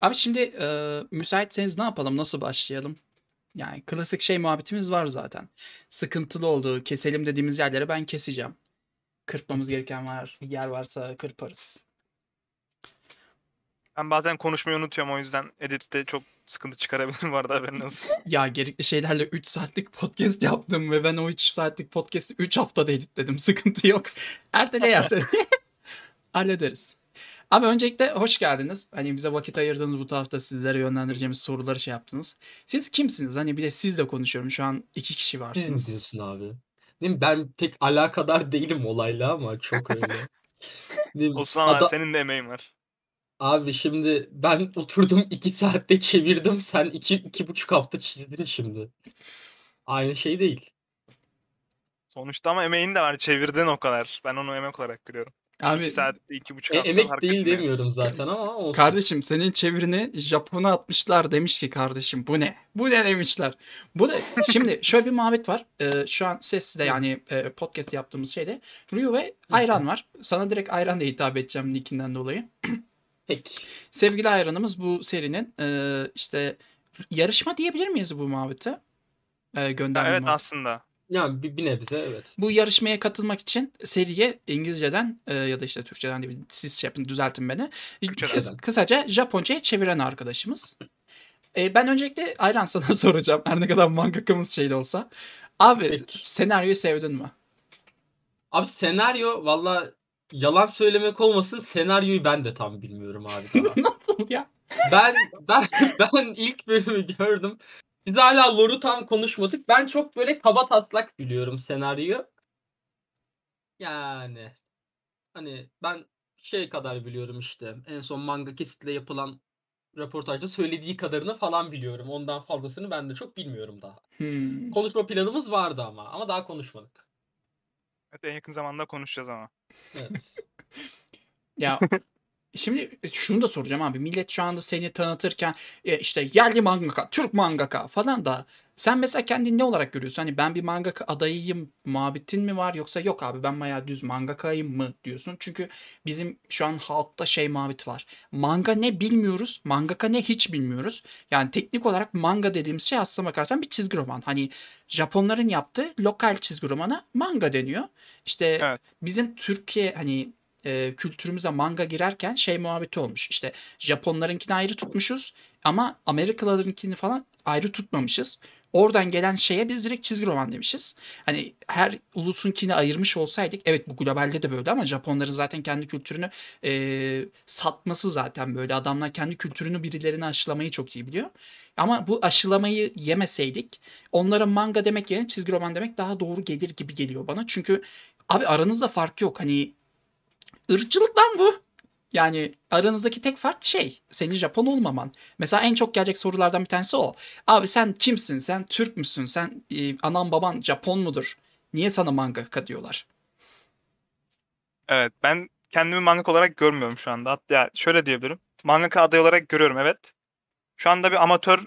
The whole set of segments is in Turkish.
Abi şimdi e, müsaitseniz ne yapalım? Nasıl başlayalım? Yani klasik şey muhabbetimiz var zaten. Sıkıntılı olduğu, keselim dediğimiz yerleri ben keseceğim. Kırpmamız gereken var. Yer varsa kırparız. Ben bazen konuşmayı unutuyorum o yüzden editte çok sıkıntı çıkarabilirim vardı haberin olsun. ya gerekli şeylerle 3 saatlik podcast yaptım ve ben o 3 saatlik podcast'i 3 haftada editledim. Sıkıntı yok. Ertele ertele. Hallederiz. Abi öncelikle hoş geldiniz. Hani bize vakit ayırdığınız bu hafta sizlere yönlendireceğimiz soruları şey yaptınız. Siz kimsiniz? Hani bir de sizle konuşuyorum. Şu an iki kişi Biz mi diyorsun abi? Değil mi? Ben pek alakadar değilim olayla ama çok öyle. Değil Olsun abi Ada- senin de emeğin var. abi şimdi ben oturdum iki saatte çevirdim. Sen iki, iki buçuk hafta çizdin şimdi. Aynı şey değil. Sonuçta ama emeğin de var. Çevirdin o kadar. Ben onu emek olarak görüyorum. Abi, iki saat, iki buçuk e, emek değil demiyorum zaten ama olsun. Kardeşim senin çevirini Japon'a atmışlar demiş ki kardeşim bu ne? Bu ne demişler. Bu ne? Şimdi şöyle bir muhabbet var. Ee, şu an sesli de yani e, podcast yaptığımız şeyde Ryu ve Ayran var. Sana direkt Ayran diye hitap edeceğim nickinden dolayı. Peki. Sevgili Ayran'ımız bu serinin e, işte yarışma diyebilir miyiz bu muhabbeti? E, evet muhabbeti. aslında. Yani bir, bir nebze evet. Bu yarışmaya katılmak için seriye İngilizceden e, ya da işte Türkçeden de siz şey yapın düzeltin beni. Kıs, kısaca Japonca'ya çeviren arkadaşımız. E, ben öncelikle Ayran sana soracağım. Her ne kadar mangakamız şeyde olsa. Abi Peki. senaryoyu sevdin mi? Abi senaryo valla yalan söylemek olmasın senaryoyu ben de tam bilmiyorum abi. Nasıl ya? Ben ben ben ilk bölümü gördüm. Biz hala lore'u tam konuşmadık. Ben çok böyle kaba taslak biliyorum senaryoyu. Yani hani ben şey kadar biliyorum işte. En son manga kesitle yapılan röportajda söylediği kadarını falan biliyorum. Ondan fazlasını ben de çok bilmiyorum daha. Hmm. Konuşma planımız vardı ama ama daha konuşmadık. Evet en yakın zamanda konuşacağız ama. Evet. ya Şimdi e, şunu da soracağım abi. Millet şu anda seni tanıtırken e, işte yerli mangaka, Türk mangaka falan da sen mesela kendini ne olarak görüyorsun? Hani ben bir mangaka adayıyım muhabbetin mi var yoksa yok abi ben bayağı düz mangakayım mı diyorsun? Çünkü bizim şu an halkta şey muhabbeti var. Manga ne bilmiyoruz, mangaka ne hiç bilmiyoruz. Yani teknik olarak manga dediğimiz şey aslına bakarsan bir çizgi roman. Hani Japonların yaptığı lokal çizgi romana manga deniyor. İşte evet. bizim Türkiye hani e, kültürümüze manga girerken şey muhabbeti olmuş. İşte Japonlarınkini ayrı tutmuşuz ama Amerikalılarınkini falan ayrı tutmamışız. Oradan gelen şeye biz direkt çizgi roman demişiz. Hani her ulusunkini ayırmış olsaydık evet bu globalde de böyle ama Japonların zaten kendi kültürünü e, satması zaten böyle. Adamlar kendi kültürünü birilerine aşılamayı çok iyi biliyor. Ama bu aşılamayı yemeseydik onlara manga demek yerine çizgi roman demek daha doğru gelir gibi geliyor bana. Çünkü abi aranızda fark yok. Hani Irkçılık lan bu. Yani aranızdaki tek fark şey, senin Japon olmaman. Mesela en çok gelecek sorulardan bir tanesi o. Abi sen kimsin? Sen Türk müsün? Sen e, anan baban Japon mudur? Niye sana mangaka diyorlar? Evet, ben kendimi mangaka olarak görmüyorum şu anda. Hatta şöyle diyebilirim. Mangaka aday olarak görüyorum evet. Şu anda bir amatör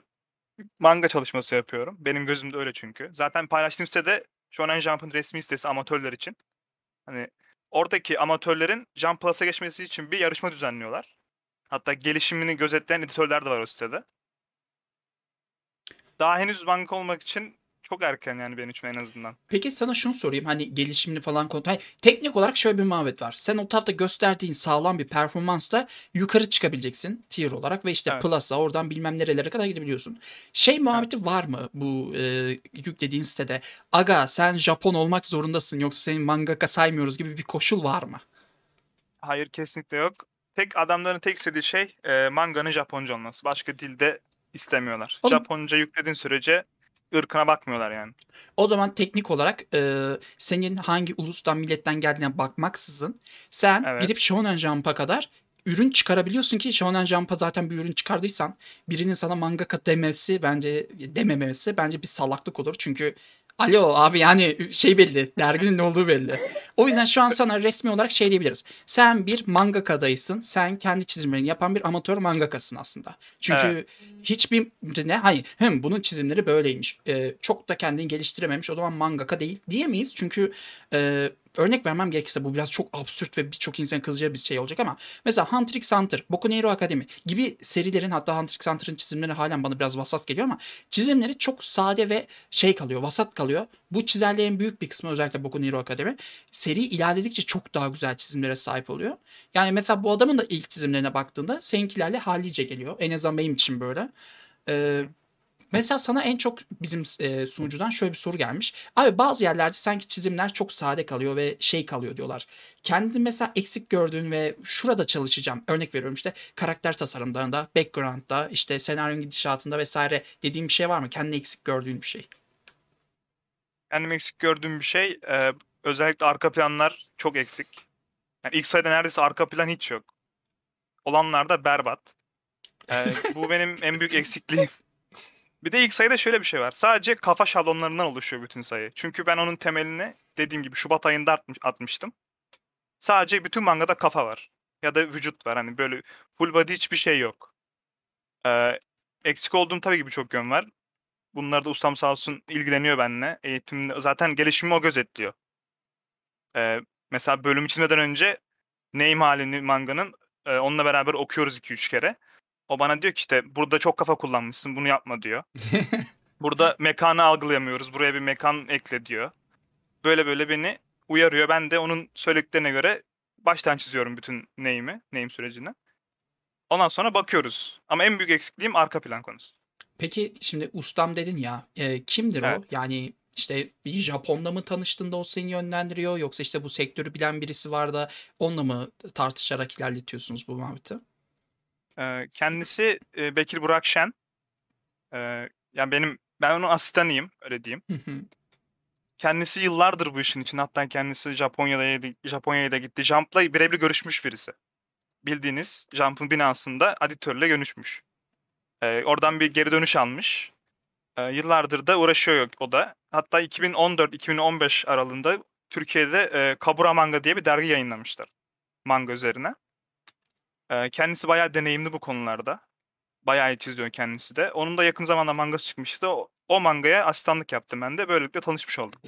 manga çalışması yapıyorum. Benim gözümde öyle çünkü. Zaten paylaştığım sitede Shonen Jump'ın resmi sitesi amatörler için. Hani oradaki amatörlerin Jump Plus'a geçmesi için bir yarışma düzenliyorlar. Hatta gelişimini gözetleyen editörler de var o sitede. Daha henüz bank olmak için çok erken yani benim için en azından. Peki sana şunu sorayım hani gelişimini falan konu. Hani teknik olarak şöyle bir muhabbet var. Sen o tarafta gösterdiğin sağlam bir performansla yukarı çıkabileceksin tier olarak ve işte evet. plus'a oradan bilmem nerelere kadar gidebiliyorsun. Şey muhabbeti evet. var mı bu e, yüklediğin sitede? Aga sen Japon olmak zorundasın yoksa senin mangaka saymıyoruz gibi bir koşul var mı? Hayır kesinlikle yok. Tek adamların tek istediği şey e, manganın Japonca olması. Başka dilde istemiyorlar. Oğlum, Japonca yüklediğin sürece ırkına bakmıyorlar yani. O zaman teknik olarak e, senin hangi ulustan milletten geldiğine bakmaksızın sen evet. gidip Shonen Jump'a kadar ürün çıkarabiliyorsun ki Shonen Jump'a zaten bir ürün çıkardıysan birinin sana mangaka demesi bence dememesi bence bir salaklık olur. Çünkü Alo abi yani şey belli. Derginin ne olduğu belli. O yüzden şu an sana resmi olarak şey diyebiliriz. Sen bir mangaka dayısın. Sen kendi çizimlerini yapan bir amatör mangakasın aslında. Çünkü evet. hiçbir ne hani hem bunun çizimleri böyleymiş. E, çok da kendini geliştirememiş. O zaman mangaka değil diyemeyiz. Çünkü e, örnek vermem gerekirse bu biraz çok absürt ve birçok insanın kızacağı bir şey olacak ama mesela Hunter x Hunter, Boku no Hero Akademi gibi serilerin hatta Hunter x Hunter'ın çizimleri halen bana biraz vasat geliyor ama çizimleri çok sade ve şey kalıyor, vasat kalıyor. Bu çizerlerin büyük bir kısmı özellikle Boku no Hero Akademi seri ilerledikçe çok daha güzel çizimlere sahip oluyor. Yani mesela bu adamın da ilk çizimlerine baktığında seninkilerle hallice geliyor. En azından benim için böyle. Ee, Mesela sana en çok bizim e, sunucudan şöyle bir soru gelmiş. Abi bazı yerlerde sanki çizimler çok sade kalıyor ve şey kalıyor diyorlar. Kendi mesela eksik gördüğün ve şurada çalışacağım. Örnek veriyorum işte karakter tasarımlarında, background'da, işte senaryo gidişatında vesaire dediğim bir şey var mı? Kendi eksik gördüğün bir şey. Kendimi eksik gördüğüm bir şey e, özellikle arka planlar çok eksik. Yani ilk sayıda neredeyse arka plan hiç yok. Olanlar da berbat. Ee, bu benim en büyük eksikliğim. Bir de ilk sayıda şöyle bir şey var. Sadece kafa şablonlarından oluşuyor bütün sayı. Çünkü ben onun temelini dediğim gibi Şubat ayında atmıştım. Sadece bütün mangada kafa var. Ya da vücut var. Hani böyle full body hiçbir şey yok. Ee, eksik olduğum tabii ki birçok yön var. Bunlar da ustam sağ olsun ilgileniyor benimle. Eğitimde zaten gelişimi o gözetliyor. Ee, mesela bölümü çizmeden önce neyim halini manganın e, onunla beraber okuyoruz 2-3 kere. O bana diyor ki işte burada çok kafa kullanmışsın bunu yapma diyor. burada mekanı algılayamıyoruz buraya bir mekan ekle diyor. Böyle böyle beni uyarıyor. Ben de onun söylediklerine göre baştan çiziyorum bütün neyimi, neyim sürecini. Ondan sonra bakıyoruz. Ama en büyük eksikliğim arka plan konusu. Peki şimdi ustam dedin ya e, kimdir evet. o? Yani işte bir Japon'la mı tanıştığında o seni yönlendiriyor yoksa işte bu sektörü bilen birisi var da onunla mı tartışarak ilerletiyorsunuz bu muhabbeti? kendisi e, Bekir Burak Şen. E, yani benim ben onun asistanıyım öyle diyeyim. Kendisi yıllardır bu işin için. Hatta kendisi Japonya'da Japonya'ya da gitti. Jump'la birebir görüşmüş birisi. Bildiğiniz Jump'ın binasında editörle görüşmüş. Ee, oradan bir geri dönüş almış. Ee, yıllardır da uğraşıyor o da. Hatta 2014-2015 aralığında Türkiye'de e, Kabura Manga diye bir dergi yayınlamışlar. Manga üzerine kendisi bayağı deneyimli bu konularda. Bayağı iyi çiziyor kendisi de. Onun da yakın zamanda mangası çıkmıştı. O, o mangaya asistanlık yaptım ben de. Böylelikle tanışmış oldum.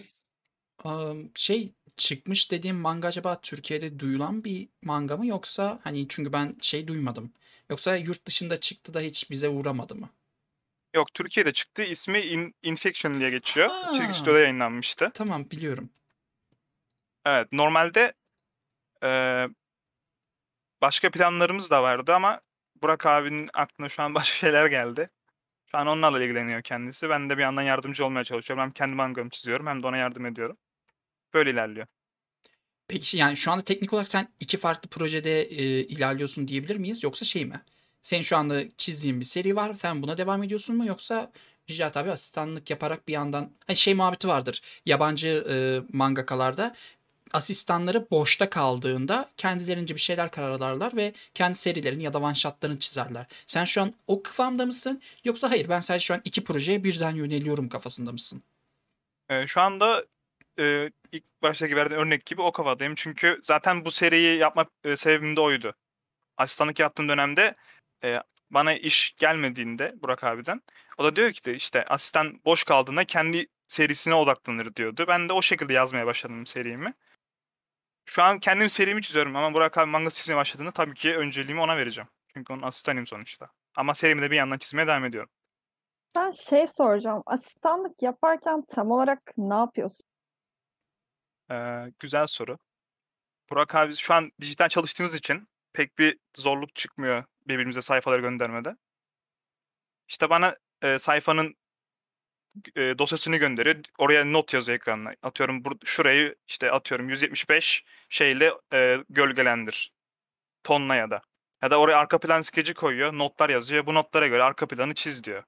şey çıkmış dediğim manga acaba Türkiye'de duyulan bir manga mı yoksa hani çünkü ben şey duymadım. Yoksa yurt dışında çıktı da hiç bize uğramadı mı? Yok Türkiye'de çıktı. İsmi In- Infection diye geçiyor. Ha. Çizgi stüdyoda yayınlanmıştı. Tamam biliyorum. Evet normalde e, Başka planlarımız da vardı ama Burak abinin aklına şu an başka şeyler geldi. Şu an onlarla ilgileniyor kendisi. Ben de bir yandan yardımcı olmaya çalışıyorum. Hem kendi mangamı çiziyorum hem de ona yardım ediyorum. Böyle ilerliyor. Peki şey, yani şu anda teknik olarak sen iki farklı projede e, ilerliyorsun diyebilir miyiz? Yoksa şey mi? Senin şu anda çizdiğin bir seri var. Sen buna devam ediyorsun mu? Yoksa Ricat abi asistanlık yaparak bir yandan hani şey muhabbeti vardır. Yabancı e, mangakalarda asistanları boşta kaldığında kendilerince bir şeyler kararlarlar ve kendi serilerini ya da one shotlarını çizerler. Sen şu an o kıvamda mısın yoksa hayır ben sadece şu an iki projeye birden yöneliyorum kafasında mısın? Ee, şu anda e, ilk baştaki verdiğin örnek gibi o kafadayım. Çünkü zaten bu seriyi yapma e, sebebim de oydu. Asistanlık yaptığım dönemde e, bana iş gelmediğinde Burak abiden o da diyor ki de işte asistan boş kaldığında kendi serisine odaklanır diyordu. Ben de o şekilde yazmaya başladım serimi. Şu an kendim serimi çiziyorum ama Burak abi manga çizmeye başladığında tabii ki önceliğimi ona vereceğim. Çünkü onun asistanıyım sonuçta. Ama serimi de bir yandan çizmeye devam ediyorum. Ben şey soracağım. Asistanlık yaparken tam olarak ne yapıyorsun? Ee, güzel soru. Burak abi şu an dijital çalıştığımız için pek bir zorluk çıkmıyor birbirimize sayfaları göndermede. İşte bana e, sayfanın e, dosyasını gönderiyor. Oraya not yazıyor ekranına. Atıyorum bur- şurayı işte atıyorum 175 şeyle e, gölgelendir. Tonla ya da. Ya da oraya arka plan skeci koyuyor. Notlar yazıyor. Bu notlara göre arka planı çiz diyor.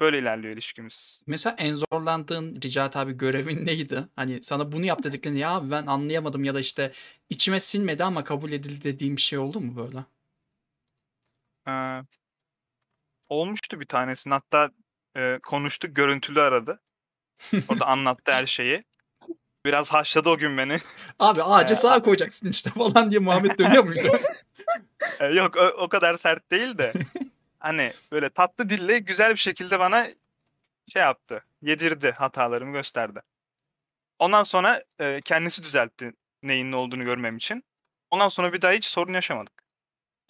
Böyle ilerliyor ilişkimiz. Mesela en zorlandığın Ricat abi görevin neydi? Hani sana bunu yap dediklerinde ya abi ben anlayamadım ya da işte içime sinmedi ama kabul edildi dediğim bir şey oldu mu böyle? Ee, olmuştu bir tanesini. Hatta e, konuştuk görüntülü aradı. Orada anlattı her şeyi. Biraz haşladı o gün beni. Abi ağaca sağa koyacaksın işte falan diye Muhammed dönüyor muydu? E, yok o, o kadar sert değil de. Hani böyle tatlı dille güzel bir şekilde bana şey yaptı. Yedirdi hatalarımı gösterdi. Ondan sonra e, kendisi düzeltti neyin ne olduğunu görmem için. Ondan sonra bir daha hiç sorun yaşamadık.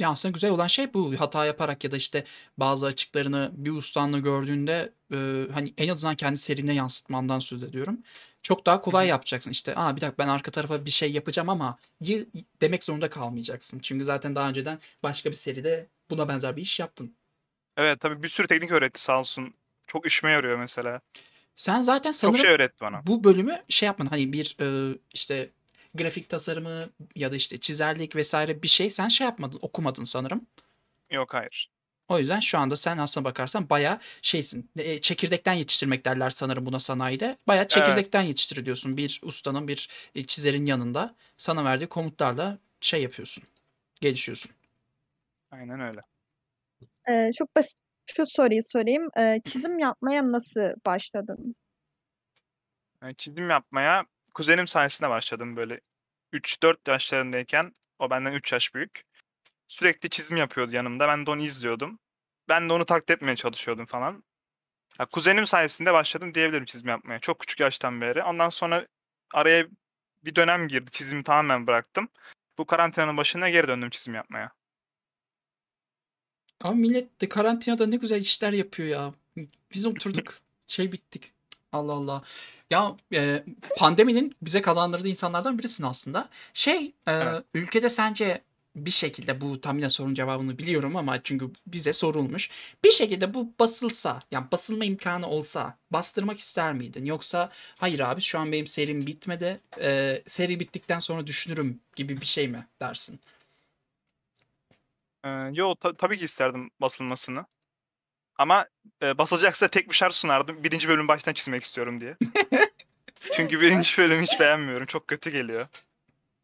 Yani aslında güzel olan şey bu. Hata yaparak ya da işte bazı açıklarını bir ustanla gördüğünde e, hani en azından kendi serine yansıtmandan söz ediyorum. Çok daha kolay yapacaksın. işte. aa bir dakika ben arka tarafa bir şey yapacağım ama y- demek zorunda kalmayacaksın. Çünkü zaten daha önceden başka bir seride buna benzer bir iş yaptın. Evet tabii bir sürü teknik öğretti sağ olsun. Çok işime yarıyor mesela. Sen zaten sanırım Çok şey öğretti bana. bu bölümü şey yapmadın. Hani bir e, işte grafik tasarımı ya da işte çizerlik vesaire bir şey sen şey yapmadın, okumadın sanırım. Yok hayır. O yüzden şu anda sen aslına bakarsan baya şeysin. E, çekirdekten yetiştirmek derler sanırım buna sanayide. Baya çekirdekten evet. yetiştiriliyorsun. Bir ustanın, bir e, çizerin yanında sana verdiği komutlarla şey yapıyorsun. Gelişiyorsun. Aynen öyle. Ee, çok basit şu soruyu sorayım. Ee, çizim yapmaya nasıl başladın? Ee, çizim yapmaya kuzenim sayesinde başladım böyle 3-4 yaşlarındayken o benden 3 yaş büyük. Sürekli çizim yapıyordu yanımda. Ben de onu izliyordum. Ben de onu taklit etmeye çalışıyordum falan. Ya, kuzenim sayesinde başladım diyebilirim çizim yapmaya. Çok küçük yaştan beri. Ondan sonra araya bir dönem girdi. Çizimi tamamen bıraktım. Bu karantinanın başına geri döndüm çizim yapmaya. Ama millet de karantinada ne güzel işler yapıyor ya. Biz oturduk. şey bittik. Allah Allah. Ya e, pandeminin bize kazandırdığı insanlardan birisin aslında. Şey e, evet. ülkede sence bir şekilde bu tamine sorun cevabını biliyorum ama çünkü bize sorulmuş. Bir şekilde bu basılsa yani basılma imkanı olsa bastırmak ister miydin? Yoksa hayır abi şu an benim serim bitmedi. E, seri bittikten sonra düşünürüm gibi bir şey mi dersin? Ee, yo ta- tabii ki isterdim basılmasını. Ama e, basılacaksa tek bir şart sunardım. Birinci bölüm baştan çizmek istiyorum diye. Çünkü birinci bölümü hiç beğenmiyorum. Çok kötü geliyor.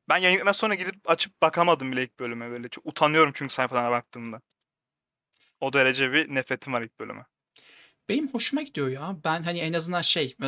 Ben yayından sonra gidip açıp bakamadım bile ilk bölüme böyle. Çok utanıyorum çünkü sayfalara baktığımda. O derece bir nefretim var ilk bölüme. Benim hoşuma gidiyor ya. Ben hani en azından şey e,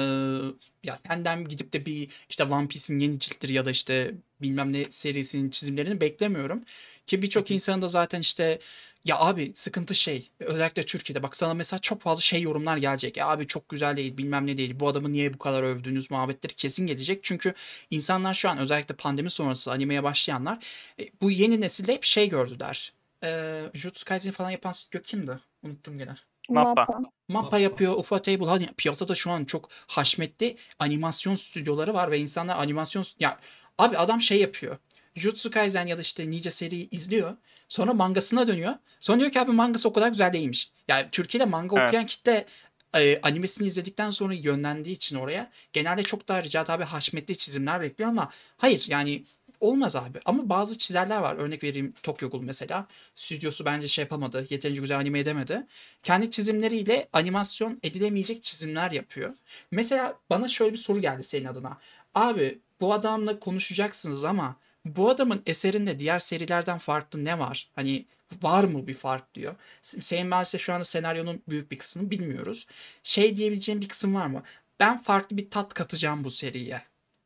ya benden gidip de bir işte One Piece'in yeni ciltleri ya da işte bilmem ne serisinin çizimlerini beklemiyorum. Ki birçok insanın da zaten işte ya abi sıkıntı şey özellikle Türkiye'de bak sana mesela çok fazla şey yorumlar gelecek. Ya abi çok güzel değil bilmem ne değil bu adamı niye bu kadar övdüğünüz muhabbetleri kesin gelecek. Çünkü insanlar şu an özellikle pandemi sonrası animeye başlayanlar e, bu yeni nesilde hep şey gördüler. Ee, Jutsu Kaisen falan yapan stüdyo kimdi? Unuttum gene. Mappa. Mappa yapıyor. Ufa Table. Hani piyasada şu an çok haşmetli animasyon stüdyoları var ve insanlar animasyon ya abi adam şey yapıyor. Jutsu Kaisen ya da işte Ninja Seri izliyor. Sonra mangasına dönüyor. Sonra diyor ki abi mangası o kadar güzel değilmiş. Yani Türkiye'de manga evet. okuyan kitle e, animesini izledikten sonra yönlendiği için oraya genelde çok daha Ricat abi haşmetli çizimler bekliyor ama hayır yani olmaz abi. Ama bazı çizerler var. Örnek vereyim Tokyo Ghoul mesela. Stüdyosu bence şey yapamadı. Yeterince güzel anime edemedi. Kendi çizimleriyle animasyon edilemeyecek çizimler yapıyor. Mesela bana şöyle bir soru geldi senin adına. Abi bu adamla konuşacaksınız ama bu adamın eserinde diğer serilerden farklı ne var? Hani var mı bir fark diyor. Senin maalesef şu anda senaryonun büyük bir kısmını bilmiyoruz. Şey diyebileceğim bir kısım var mı? Ben farklı bir tat katacağım bu seriye.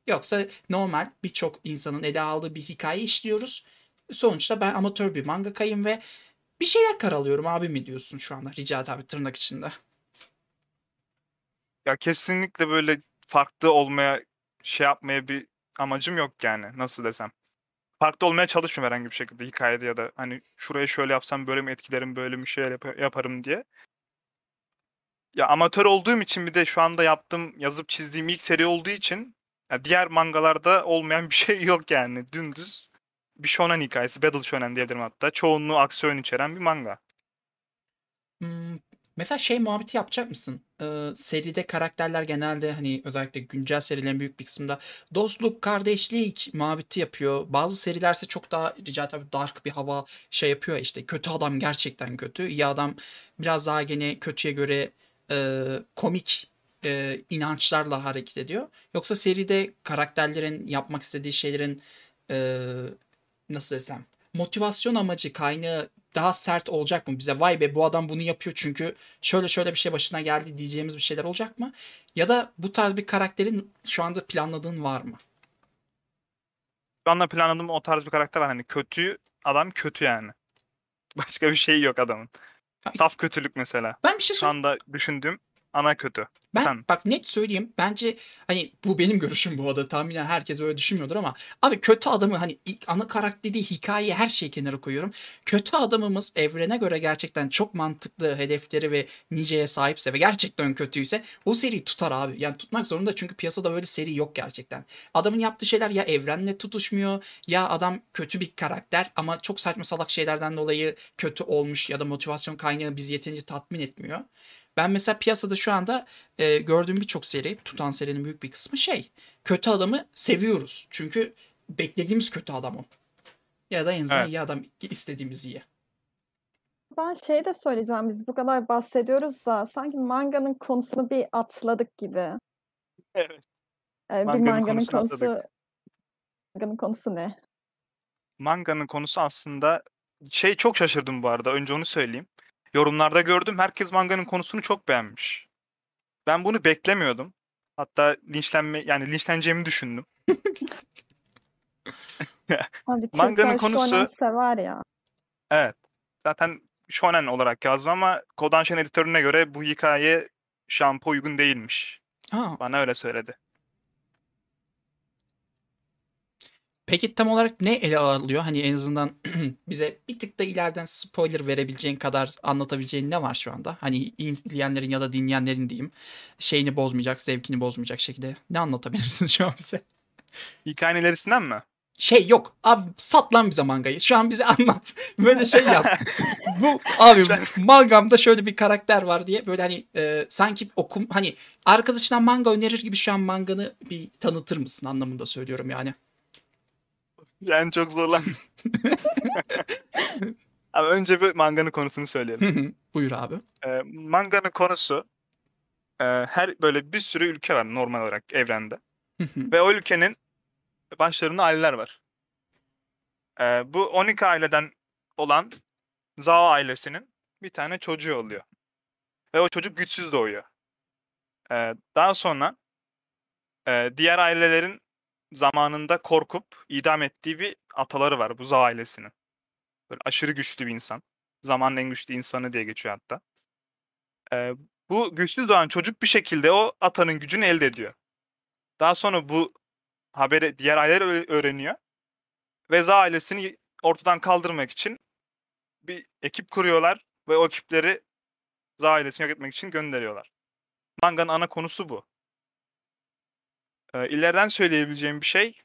Yoksa normal birçok insanın ele aldığı bir hikaye işliyoruz. Sonuçta ben amatör bir mangakayım ve bir şeyler karalıyorum abi mi diyorsun şu anda rica abi tırnak içinde. Ya kesinlikle böyle farklı olmaya şey yapmaya bir amacım yok yani nasıl desem farklı olmaya çalışmıyorum herhangi bir şekilde hikayede ya da hani şuraya şöyle yapsam böyle mi etkilerim böyle bir şey yaparım diye. Ya amatör olduğum için bir de şu anda yaptığım yazıp çizdiğim ilk seri olduğu için ya diğer mangalarda olmayan bir şey yok yani dümdüz bir shonen hikayesi Battle Shonen diyebilirim hatta çoğunluğu aksiyon içeren bir manga. Mesela şey muhabbeti yapacak mısın? Ee, seride karakterler genelde hani özellikle güncel serilerin büyük bir kısmında dostluk, kardeşlik muhabbeti yapıyor. Bazı serilerse çok daha rica tabii dark bir hava şey yapıyor işte kötü adam gerçekten kötü. iyi adam biraz daha gene kötüye göre e, komik e, inançlarla hareket ediyor. Yoksa seride karakterlerin yapmak istediği şeylerin e, nasıl desem motivasyon amacı kaynağı daha sert olacak mı? Bize vay be bu adam bunu yapıyor çünkü şöyle şöyle bir şey başına geldi diyeceğimiz bir şeyler olacak mı? Ya da bu tarz bir karakterin şu anda planladığın var mı? Şu anda planladığım o tarz bir karakter var. Hani kötü adam kötü yani. Başka bir şey yok adamın. Saf kötülük mesela. Ben bir şey Şu anda düşündüm ana kötü. Ben Efendim? bak net söyleyeyim. Bence hani bu benim görüşüm bu arada. Tahminen herkes öyle düşünmüyordur ama abi kötü adamı hani ilk ana karakteri, hikayeyi her şeyi kenara koyuyorum. Kötü adamımız evrene göre gerçekten çok mantıklı hedefleri ve niceye sahipse ve gerçekten kötüyse o seri tutar abi. Yani tutmak zorunda çünkü piyasada böyle seri yok gerçekten. Adamın yaptığı şeyler ya evrenle tutuşmuyor ya adam kötü bir karakter ama çok saçma salak şeylerden dolayı kötü olmuş ya da motivasyon kaynağı bizi yeterince tatmin etmiyor. Ben mesela piyasada şu anda e, gördüğüm birçok seri, tutan serinin büyük bir kısmı şey. Kötü adamı seviyoruz. Çünkü beklediğimiz kötü adam o. Ya da en azından evet. iyi adam istediğimiz iyi. Ben şey de söyleyeceğim. Biz bu kadar bahsediyoruz da sanki manganın konusunu bir atladık gibi. Evet. Ee, bir manganın, konusu atladık. manganın konusu ne? Manganın konusu aslında şey çok şaşırdım bu arada. Önce onu söyleyeyim yorumlarda gördüm. Herkes manganın konusunu çok beğenmiş. Ben bunu beklemiyordum. Hatta linçlenme yani linçleneceğimi düşündüm. Abi, manganın konusu var ya. Evet. Zaten shonen olarak yazdım ama Kodanshin editörüne göre bu hikaye şampa uygun değilmiş. Ha. Bana öyle söyledi. Peki tam olarak ne ele alıyor? Hani en azından bize bir tık da ileriden spoiler verebileceğin kadar anlatabileceğin ne var şu anda? Hani izleyenlerin ya da dinleyenlerin diyeyim şeyini bozmayacak, zevkini bozmayacak şekilde ne anlatabilirsin şu an bize? Hikayenin mi? Şey yok. Abi sat lan bize mangayı. Şu an bize anlat. Böyle şey yap. Bu abi mangamda şöyle bir karakter var diye böyle hani e, sanki okum hani arkadaşına manga önerir gibi şu an manganı bir tanıtır mısın anlamında söylüyorum yani. Yani çok zorlan. Ama önce bir manganın konusunu söyleyelim. Buyur abi. Ee, manganın konusu e, her böyle bir sürü ülke var normal olarak evrende. Ve o ülkenin başlarında aileler var. Ee, bu 12 aileden olan Zao ailesinin bir tane çocuğu oluyor. Ve o çocuk güçsüz doğuyor. Ee, daha sonra e, diğer ailelerin zamanında korkup idam ettiği bir ataları var Buza ailesinin. Böyle aşırı güçlü bir insan. Zamanın en güçlü insanı diye geçiyor hatta. Ee, bu güçlü doğan çocuk bir şekilde o atanın gücünü elde ediyor. Daha sonra bu haberi diğer aileler öğreniyor. Ve Za ailesini ortadan kaldırmak için bir ekip kuruyorlar ve o ekipleri Za ailesini yok etmek için gönderiyorlar. Manganın ana konusu bu. E, söyleyebileceğim bir şey.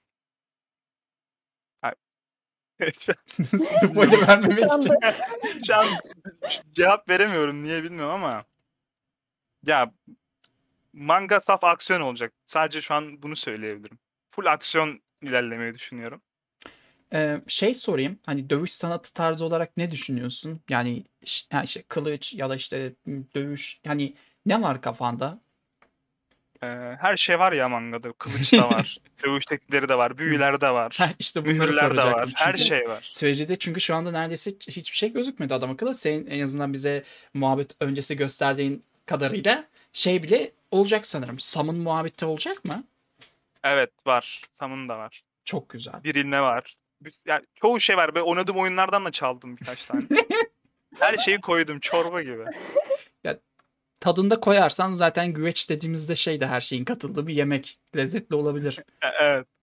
Spoiler vermemek için. Şu an cevap veremiyorum niye bilmiyorum ama. Ya manga saf aksiyon olacak. Sadece şu an bunu söyleyebilirim. Full aksiyon ilerlemeyi düşünüyorum. Ee, şey sorayım hani dövüş sanatı tarzı olarak ne düşünüyorsun? Yani yani işte kılıç ya da işte dövüş yani ne var kafanda? Ee, her şey var ya mangada. Kılıç da var. dövüş teknikleri de var. Büyüler de var. Ha, işte mühürler de var. her şey var. Sürecide çünkü şu anda neredeyse hiçbir şey gözükmedi adam akıllı. Senin en azından bize muhabbet öncesi gösterdiğin kadarıyla şey bile olacak sanırım. Sam'ın muhabbeti olacak mı? Evet var. Sam'ın da var. Çok güzel. Dirilme var. yani çoğu şey var. Ben oynadığım oyunlardan da çaldım birkaç tane. her şeyi koydum çorba gibi tadında koyarsan zaten güveç dediğimizde şey de her şeyin katıldığı bir yemek. Lezzetli olabilir. E, evet.